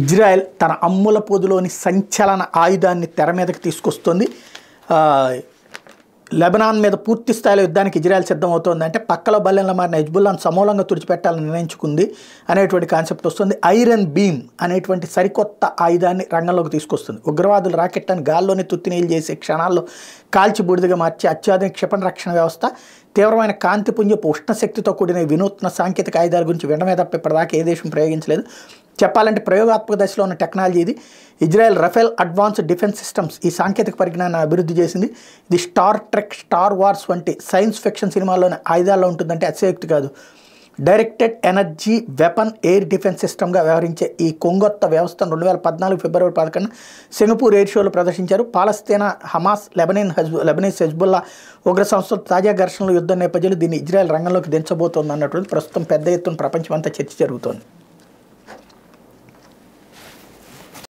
Israel తన అమ్ముల పొదులోని సంచలన ఆయుధాన్ని తెర మీదకి తీసుకొస్తుంది లెబనాన్ మీద పూర్తి స్థాయిలో యుద్ధానికి ఇజ్రాయెల్ సిద్ధమవుతోంది అంటే పక్కలో బల్లెంలో మారిన హెజ్బుల్లాను సమూలంగా తుడిచిపెట్టాలని నిర్ణయించుకుంది అనేటువంటి కాన్సెప్ట్ వస్తుంది ఐరన్ బీమ్ అనేటువంటి సరికొత్త ఆయుధాన్ని రంగంలోకి తీసుకొస్తుంది ఉగ్రవాదులు రాకెట్లను గాల్లోనే తుత్తినీలు చేసే క్షణాల్లో కాల్చి బూడిదగా మార్చి అత్యాధునిక క్షిపణ రక్షణ వ్యవస్థ తీవ్రమైన కాంతిపుంజపు ఉష్ణశక్తితో కూడిన వినూత్న సాంకేతిక ఆయుధాల గురించి వినమే తప్ప ఇప్పటిదాకా ఏ దేశం ప్రయోగించలేదు చెప్పాలంటే ప్రయోగాత్మక దశలో ఉన్న టెక్నాలజీ ఇది Israel Rafael advanced defence systems ఈ సాంకేతిక పరిజ్ఞానాన్ని అభివృద్ధి చేసింది ఇది స్టార్ ట్రెక్ స్టార్ వార్స్ వంటి సైన్స్ ఫిక్షన్ సినిమాల్లోని ఆయుధాల్లో ఉంటుందంటే అతిశయోక్తి కాదు directed energy weapon air defence సిస్టమ్గా వ్యవహరించే ఈ కొంగొత్త వ్యవస్థను రెండు వేల పద్నాలుగు ఫిబ్రవరి పదకొండు సింగపూర్ ఎయిర్ షోలో ప్రదర్శించారు పాలస్తీనా హమాస్ లెబనీన్ హజ్ లెబనీస్ హెజ్బుల్లా ఉగ్ర సంస్థ తాజా ఘర్షణలు యుద్ధ నేపథ్యంలో దీన్ని ఇజ్రాయెల్ రంగంలోకి దించబోతోంది అన్నటువంటి ప్రస్తుతం పెద్ద ఎత్తున ప్రపంచమంతా చర్చ జరుగుతోంది